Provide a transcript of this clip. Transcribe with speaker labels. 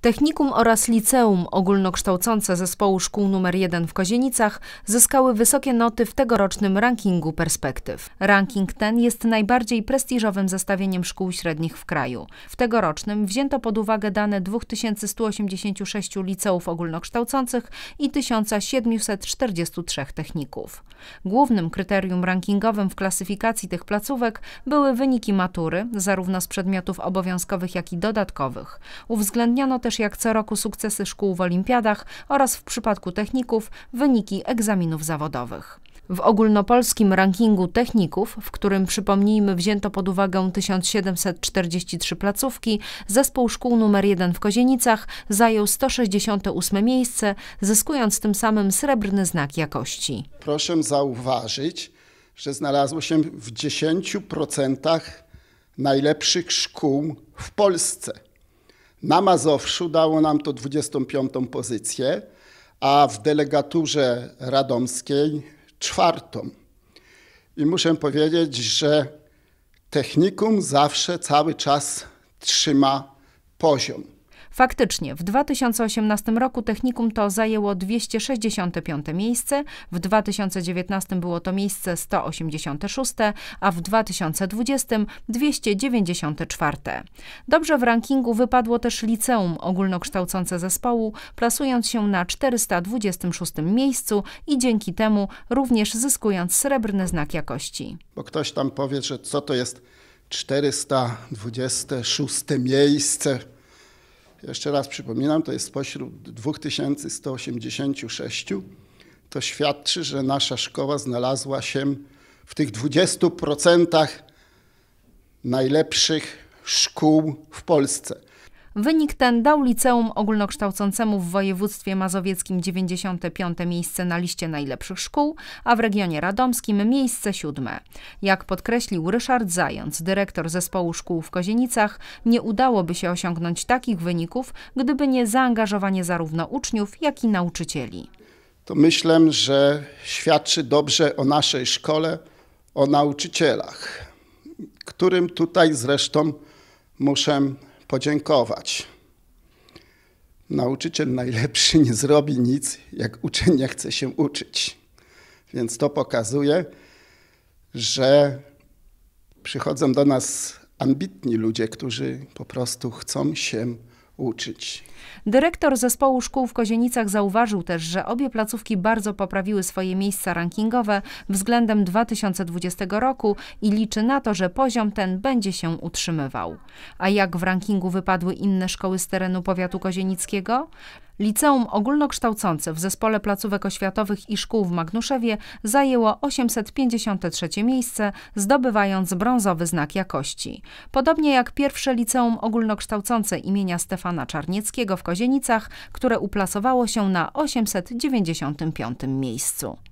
Speaker 1: Technikum oraz liceum ogólnokształcące zespołu szkół nr 1 w Kozienicach zyskały wysokie noty w tegorocznym rankingu perspektyw. Ranking ten jest najbardziej prestiżowym zestawieniem szkół średnich w kraju. W tegorocznym wzięto pod uwagę dane 2186 liceów ogólnokształcących i 1743 techników. Głównym kryterium rankingowym w klasyfikacji tych placówek były wyniki matury, zarówno z przedmiotów obowiązkowych, jak i dodatkowych. Uwzględniono też też jak co roku sukcesy szkół w olimpiadach oraz w przypadku techników wyniki egzaminów zawodowych. W ogólnopolskim rankingu techników, w którym przypomnijmy wzięto pod uwagę 1743 placówki, zespół szkół numer 1 w Kozienicach zajął 168 miejsce, zyskując tym samym srebrny znak jakości.
Speaker 2: Proszę zauważyć, że znalazło się w 10% najlepszych szkół w Polsce. Na Mazowszu dało nam to 25. pozycję, a w delegaturze radomskiej czwartą. I muszę powiedzieć, że technikum zawsze cały czas trzyma poziom.
Speaker 1: Faktycznie, w 2018 roku technikum to zajęło 265 miejsce, w 2019 było to miejsce 186, a w 2020 294. Dobrze w rankingu wypadło też liceum ogólnokształcące zespołu, plasując się na 426 miejscu i dzięki temu również zyskując srebrny znak jakości.
Speaker 2: Bo ktoś tam powie, że co to jest 426 miejsce jeszcze raz przypominam, to jest spośród 2186, to świadczy, że nasza szkoła znalazła się w tych 20% najlepszych szkół w Polsce.
Speaker 1: Wynik ten dał liceum ogólnokształcącemu w województwie mazowieckim 95. miejsce na liście najlepszych szkół, a w regionie radomskim miejsce siódme. Jak podkreślił Ryszard Zając, dyrektor zespołu szkół w Kozienicach, nie udałoby się osiągnąć takich wyników, gdyby nie zaangażowanie zarówno uczniów, jak i nauczycieli.
Speaker 2: To myślę, że świadczy dobrze o naszej szkole, o nauczycielach, którym tutaj zresztą muszę podziękować. Nauczyciel najlepszy nie zrobi nic, jak uczeń nie chce się uczyć. Więc to pokazuje, że przychodzą do nas ambitni ludzie, którzy po prostu chcą się uczyć.
Speaker 1: Dyrektor zespołu szkół w Kozienicach zauważył też, że obie placówki bardzo poprawiły swoje miejsca rankingowe względem 2020 roku i liczy na to, że poziom ten będzie się utrzymywał. A jak w rankingu wypadły inne szkoły z terenu powiatu kozienickiego? Liceum ogólnokształcące w zespole placówek oświatowych i szkół w Magnuszewie zajęło 853 miejsce, zdobywając brązowy znak jakości. Podobnie jak pierwsze liceum ogólnokształcące imienia Stefana Czarnieckiego w Kozienicach, które uplasowało się na 895 miejscu.